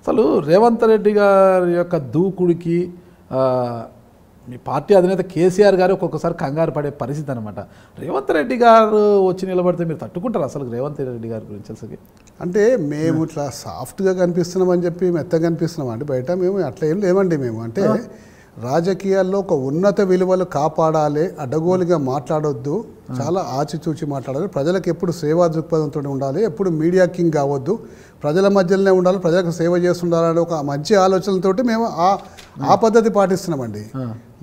అసలు రేవంత్ రెడ్డి గారి యొక్క దూకుడికి మీ పార్టీ అధినేత కేసీఆర్ గారు ఒక్కొక్కసారి కంగారు పడే పరిస్థితి అనమాట రేవంత్ రెడ్డి గారు వచ్చి నిలబడితే మీరు తట్టుకుంటారు అసలు రేవంత్ రెడ్డి గారి గురించి అసలు అంటే మేము ఇట్లా సాఫ్ట్గా కనిపిస్తున్నామని చెప్పి మెత్తగా కనిపిస్తున్నాం అంటే బయట మేము అట్లా ఏం లేవండి మేము అంటే రాజకీయాల్లో ఒక ఉన్నత విలువలు కాపాడాలి అడ్డగోలుగా మాట్లాడొద్దు చాలా ఆచితూచి మాట్లాడాలి ప్రజలకు ఎప్పుడు సేవా దృక్పథంతో ఉండాలి ఎప్పుడు మీడియా కింగ్ కావద్దు ప్రజల మధ్యలోనే ఉండాలి ప్రజలకు సేవ చేస్తుండాలనే ఒక మంచి ఆలోచనలతోటి మేము ఆ ఆ పద్ధతి పాటిస్తున్నామండి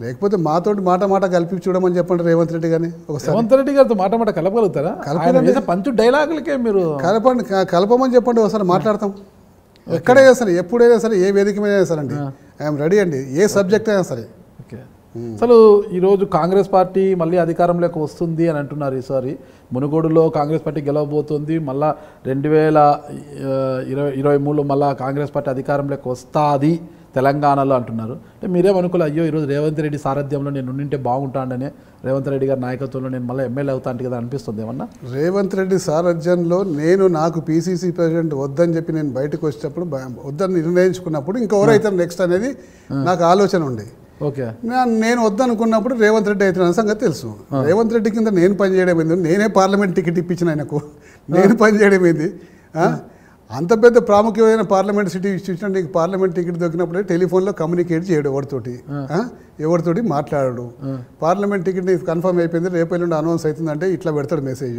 లేకపోతే మాతో మాట మాట కలిపి చూడమని చెప్పండి రేవంత్ రెడ్డి గారిని ఒకసారి రేవంత్ రెడ్డి గారితో మాట మాట కలపగలుగుతారా కలపండి పంచు డైలాగులకే మీరు కలపండి కలపమని చెప్పండి ఒకసారి మాట్లాడతాం ఎక్కడైనా సరే ఎప్పుడైనా సరే ఏ వేదిక మీద సరే అండి ఐఎమ్ రెడీ అండి ఏ సబ్జెక్ట్ అయినా సరే ఓకే అసలు ఈరోజు కాంగ్రెస్ పార్టీ మళ్ళీ అధికారంలోకి వస్తుంది అని అంటున్నారు ఈసారి మునుగోడులో కాంగ్రెస్ పార్టీ గెలవబోతుంది మళ్ళా రెండు వేల ఇరవై ఇరవై మూడులో మళ్ళా కాంగ్రెస్ పార్టీ అధికారంలోకి వస్తుంది తెలంగాణలో అంటున్నారు అంటే మీరేమనుకోలే అయ్యో ఈరోజు రేవంత్ రెడ్డి సారథ్యంలో నేను ఉండింటే బాగుంటాడనే రేవంత్ రెడ్డి గారి నాయకత్వంలో నేను మళ్ళీ ఎమ్మెల్యే అవుతాను కదా అనిపిస్తుంది ఏమన్నా రేవంత్ రెడ్డి సారథ్యంలో నేను నాకు పీసీసీ ప్రెసిడెంట్ వద్దని చెప్పి నేను బయటకు వచ్చేటప్పుడు వద్దని నిర్ణయించుకున్నప్పుడు ఇంకెవరైతే నెక్స్ట్ అనేది నాకు ఆలోచన ఉండే ఓకే నేను వద్దనుకున్నప్పుడు రేవంత్ రెడ్డి అయితే సంగతి తెలుసు రేవంత్ రెడ్డి కింద నేను పనిచేయడం ఏంది నేనే పార్లమెంట్ టికెట్ ఇప్పించిన ఆయనకు నేను పనిచేయడం ఏంది అంత పెద్ద ప్రాముఖ్యమైన పార్లమెంట్ సిటీ ఇచ్చిన నీకు పార్లమెంట్ టికెట్ దొరికినప్పుడే టెలిఫోన్లో కమ్యూనికేట్ చేయడు ఎవరితోటి ఎవరితోటి మాట్లాడడు పార్లమెంట్ టికెట్ నీకు కన్ఫర్మ్ అయిపోయింది రేపు ఎల్లుండి అనౌన్స్ అవుతుందంటే ఇట్లా పెడతాడు మెసేజ్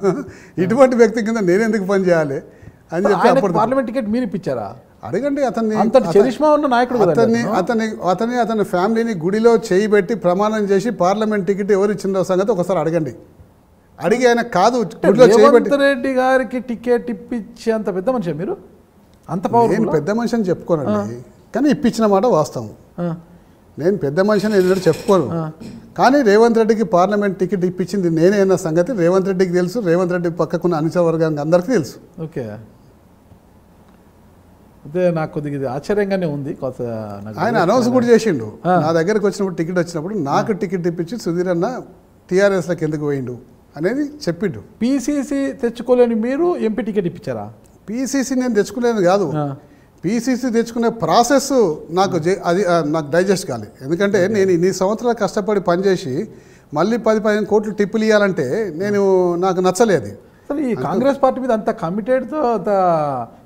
ఇటువంటి వ్యక్తి కింద నేనెందుకు పని చేయాలి అని చెప్పి పార్లమెంట్ టికెట్ మీరు ఇప్పించారా అడగండి అతన్ని చరిష్మా ఉన్న నాయకుడు అతన్ని అతని అతని అతని ఫ్యామిలీని గుడిలో చేయి పెట్టి ప్రమాణం చేసి పార్లమెంట్ టికెట్ ఎవరు ఇచ్చిందో సంగతి ఒకసారి అడగండి అడిగి ఆయన కాదు రేవంత్ రెడ్డి గారికి టికెట్ ఇప్పించి అంత పెద్ద మనిషి మీరు అంత పవర్ నేను పెద్ద మనిషి అని చెప్పుకోనండి కానీ ఇప్పించిన మాట వాస్తవం నేను పెద్ద మనిషిని ఎన్నడూ చెప్పుకోను కానీ రేవంత్ రెడ్డికి పార్లమెంట్ టికెట్ ఇప్పించింది నేనే అన్న సంగతి రేవంత్ రెడ్డికి తెలుసు రేవంత్ రెడ్డి పక్కకున్న అనుచర వర్గానికి అందరికీ తెలుసు ఓకే అదే నాకు కొద్దిగా ఇది ఆశ్చర్యంగానే ఉంది కొత్త ఆయన అనౌన్స్ కూడా చేసిండు నా దగ్గరకు వచ్చినప్పుడు టికెట్ వచ్చినప్పుడు నాకు టికెట్ ఇప్పించి సుధీర్ అన్న టీఆర్ఎస్లకు ఎందుకు పోయిండు అనేది చెప్పిండు పీసీసీ తెచ్చుకోలేని మీరు ఎంపీ టికెట్ ఇప్పించారా పీసీసీ నేను తెచ్చుకోలేదు కాదు పీసీసీ తెచ్చుకునే ప్రాసెస్ నాకు అది నాకు డైజెస్ట్ కాలి ఎందుకంటే నేను ఇన్ని సంవత్సరాలు కష్టపడి పనిచేసి మళ్ళీ పది పదిహేను కోట్లు టిప్పులు ఇవ్వాలంటే నేను నాకు నచ్చలేదు అసలు ఈ కాంగ్రెస్ పార్టీ మీద అంత కమిటెడ్తో అంత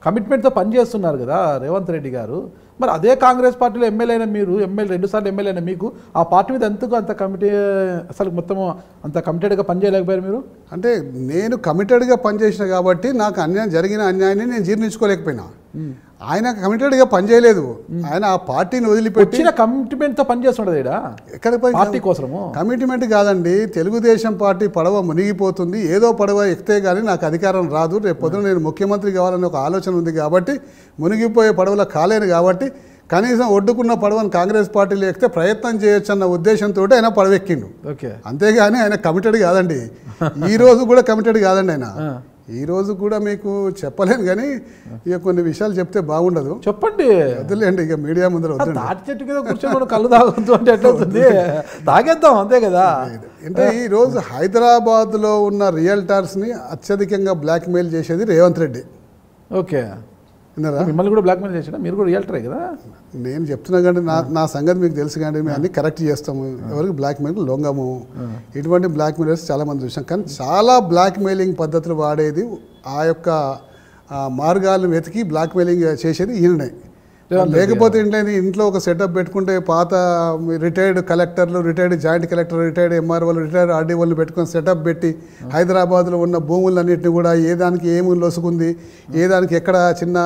కమిట్మెంట్తో పనిచేస్తున్నారు కదా రేవంత్ రెడ్డి గారు మరి అదే కాంగ్రెస్ పార్టీలో ఎమ్మెల్యే మీరు ఎమ్మెల్యే రెండుసార్లు ఎమ్మెల్యే అయినా మీకు ఆ పార్టీ మీద ఎందుకు అంత కమిటీ అసలు మొత్తం అంత కమిటెడ్గా పనిచేయలేకపోయారు మీరు అంటే నేను కమిటెడ్గా పనిచేసిన కాబట్టి నాకు అన్యాయం జరిగిన అన్యాయాన్ని నేను జీర్ణించుకోలేకపోయినా ఆయన కమిటెడ్గా పనిచేయలేదు ఆయన ఆ పార్టీని వదిలిపెట్టి కమిట్మెంట్తో తో ఎక్కడ పార్టీ కోసము కమిట్మెంట్ కాదండి తెలుగుదేశం పార్టీ పడవ మునిగిపోతుంది ఏదో పడవ ఎక్కితే గానీ నాకు అధికారం రాదు రేపు పొద్దున నేను ముఖ్యమంత్రి కావాలని ఒక ఆలోచన ఉంది కాబట్టి మునిగిపోయే పడవలో కాలేను కాబట్టి కనీసం ఒడ్డుకున్న పడవను కాంగ్రెస్ పార్టీలు ఎక్కితే ప్రయత్నం చేయొచ్చు అన్న ఉద్దేశంతో ఆయన పడవెక్కిండు ఓకే అంతేగాని ఆయన కమిటెడ్ కాదండి ఈ రోజు కూడా కమిటెడ్ కాదండి ఆయన ఈరోజు కూడా మీకు చెప్పలేను కానీ ఇక కొన్ని విషయాలు చెప్తే బాగుండదు చెప్పండి వద్దులేండి ఇక మీడియా ముందర తాటి చెట్టు మీద కూర్చొని కళ్ళు తాగొద్దు అంటే ఎట్లవుతుంది తాగేద్దాం అంతే కదా అంటే ఈరోజు హైదరాబాద్లో ఉన్న రియల్టార్స్ని అత్యధికంగా బ్లాక్మెయిల్ చేసేది రేవంత్ రెడ్డి ఓకే విన్నారా మిమ్మల్ని కూడా బ్లాక్మెయిల్ చేసినా మీరు కూడా రియల్టరే కదా నేను చెప్తున్నా కానీ నా నా సంగతి మీకు తెలుసు కానీ మేము అన్ని కరెక్ట్ చేస్తాము ఎవరికి బ్లాక్మెయిల్ లొంగము ఇటువంటి బ్లాక్మెయిల్స్ చాలా మంది చూసాం కానీ చాలా బ్లాక్మెయిలింగ్ పద్ధతులు వాడేది ఆ యొక్క మార్గాలను వెతికి బ్లాక్మెయిలింగ్ చేసేది ఈయననే లేకపోతే ఏంటంటే ఇంట్లో ఒక సెటప్ పెట్టుకుంటే పాత రిటైర్డ్ కలెక్టర్లు retired joint collector retired MR వాళ్ళు రిటైర్డ్ ఆర్డీ వాళ్ళు పెట్టుకొని సెటప్ పెట్టి హైదరాబాద్లో ఉన్న భూములన్నింటినీ కూడా ఏ దానికి ఏమి లొసుకుంది ఏ దానికి ఎక్కడ చిన్న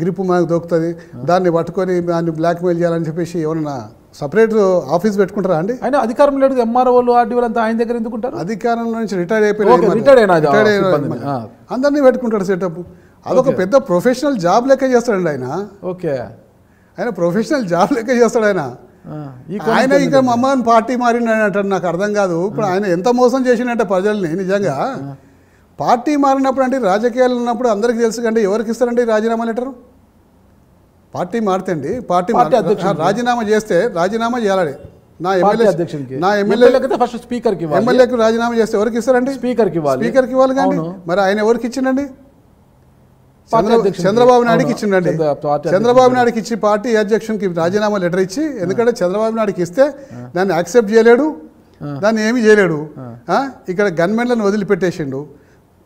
గ్రిప్ మనకు దొరుకుతుంది దాన్ని పట్టుకొని దాన్ని బ్లాక్మెయిల్ చేయాలని చెప్పేసి ఏమన్నా సపరేట్ ఆఫీస్ పెట్టుకుంటారా అండి ఆయన అధికారం లేదు వాళ్ళు ఆర్డీ వాళ్ళు ఆయన దగ్గర ఎందుకుంటారు అధికారంలో నుంచి రిటైర్ అయిపోయిన రిటైర్డ్ అయినా అందరినీ పెట్టుకుంటారు సెటప్ అదొక పెద్ద ప్రొఫెషనల్ జాబ్ లెక్క చేస్తాడు ఆయన ఓకే ఆయన ప్రొఫెషనల్ జాబ్ లెక్క చేస్తాడు ఆయన ఆయన ఇక మమ్మల్ని పార్టీ మారినట్టు నాకు అర్థం కాదు ఇప్పుడు ఆయన ఎంత మోసం చేసినట్టే ప్రజల్ని నిజంగా పార్టీ మారినప్పుడు అంటే రాజకీయాలు ఉన్నప్పుడు అందరికీ తెలుసు కండి ఎవరికి ఇస్తారండి రాజీనామా లెటరు పార్టీ మారుతండి పార్టీ రాజీనామా చేస్తే రాజీనామా చేయాలి నా ఎమ్మెల్యే నా ఎమ్మెల్యే ఫస్ట్ స్పీకర్కి ఎమ్మెల్యేకి రాజీనామా చేస్తే ఎవరికి ఇస్తారండి స్పీకర్కి స్పీకర్కి ఇవ్వాలి కానీ మరి ఆయన ఎవరికి ఇచ్చిండండి చంద్రబాబు నాయుడుకి ఇచ్చిండండి చంద్రబాబు నాయుడుకి ఇచ్చి పార్టీ అధ్యక్షునికి రాజీనామా లెటర్ ఇచ్చి ఎందుకంటే చంద్రబాబు నాయుడుకి ఇస్తే దాన్ని యాక్సెప్ట్ చేయలేడు దాన్ని ఏమీ చేయలేడు ఇక్కడ గన్మెన్లను వదిలిపెట్టేసిండు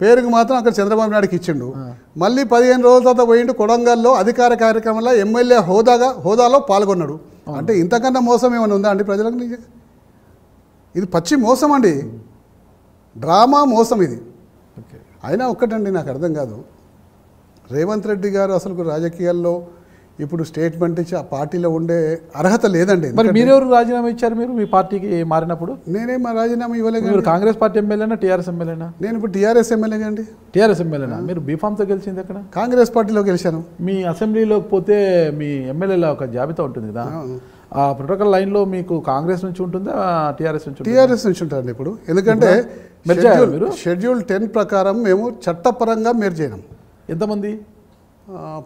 పేరుకు మాత్రం అక్కడ చంద్రబాబు నాయుడుకి ఇచ్చిండు మళ్ళీ పదిహేను రోజుల తర్వాత పోయిండు కొడంగల్లో అధికార కార్యక్రమంలో ఎమ్మెల్యే హోదాగా హోదాలో పాల్గొన్నాడు అంటే ఇంతకన్నా మోసం ఏమైనా ఉందా అండి ప్రజలకు ఇది పచ్చి మోసం అండి డ్రామా మోసం ఇది అయినా ఒక్కటండి నాకు అర్థం కాదు రేవంత్ రెడ్డి గారు అసలు రాజకీయాల్లో ఇప్పుడు స్టేట్మెంట్ ఇచ్చి ఆ పార్టీలో ఉండే అర్హత లేదండి మరి మీరెవరు రాజీనామా ఇచ్చారు మీరు మీ పార్టీకి మారినప్పుడు నేనే మా రాజీనామా ఇవ్వలేదు మీరు కాంగ్రెస్ పార్టీ ఎమ్మెల్యేనా టీఆర్ఎస్ ఎమ్మెల్యేనా నేను ఇప్పుడు టీఆర్ఎస్ ఎమ్మెల్యేగా అండి టీఆర్ఎస్ ఎమ్మెల్యేనా మీరు బీఫామ్తో గెలిచింది అక్కడ కాంగ్రెస్ పార్టీలో గెలిచాను మీ అసెంబ్లీలోకి పోతే మీ ఎమ్మెల్యేల ఒక జాబితా ఉంటుంది కదా ఆ ప్రొటోకాల్ లైన్లో మీకు కాంగ్రెస్ నుంచి ఉంటుందా టీఆర్ఎస్ నుంచి టీఆర్ఎస్ నుంచి ఉంటారండి ఇప్పుడు ఎందుకంటే షెడ్యూల్ టెన్ ప్రకారం మేము చట్టపరంగా మేర్జైనాం ఎంతమంది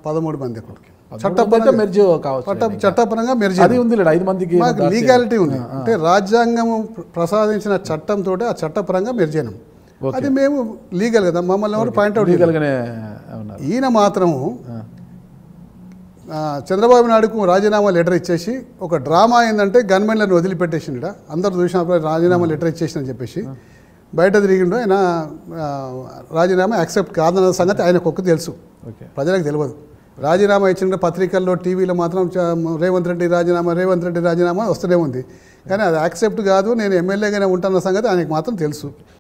పదమూడు మంది అక్కడికి చట్టపరంగా మెర్జ్ కావచ్చు చట్టపరంగా మెర్జ్ అది ఉంది ఐదు మందికి లీగాలిటీ ఉంది అంటే రాజ్యాంగం ప్రసాదించిన చట్టంతో ఆ చట్టపరంగా మెర్జ్ అయినాం అది మేము లీగల్ కదా మమ్మల్ని ఎవరు పాయింట్అవుట్ లీగల్గానే ఈయన మాత్రము చంద్రబాబు నాయుడుకు రాజీనామా లెటర్ ఇచ్చేసి ఒక డ్రామా ఏంటంటే గవర్నమెంట్లను వదిలిపెట్టేసిండ అందరు చూసినప్పుడు రాజీనామా లెటర్ అని చెప్పేసి బయట తిరిగిండు ఆయన రాజీనామా యాక్సెప్ట్ కాదన్న సంగతి ఆయన కుక్క తెలుసు ప్రజలకు తెలియదు రాజీనామా ఇచ్చిన పత్రికల్లో టీవీలో మాత్రం రేవంత్ రెడ్డి రాజీనామా రేవంత్ రెడ్డి రాజీనామా వస్తూనే ఉంది కానీ అది యాక్సెప్ట్ కాదు నేను ఎమ్మెల్యేగానే ఉంటాన్న సంగతి ఆయనకు మాత్రం తెలుసు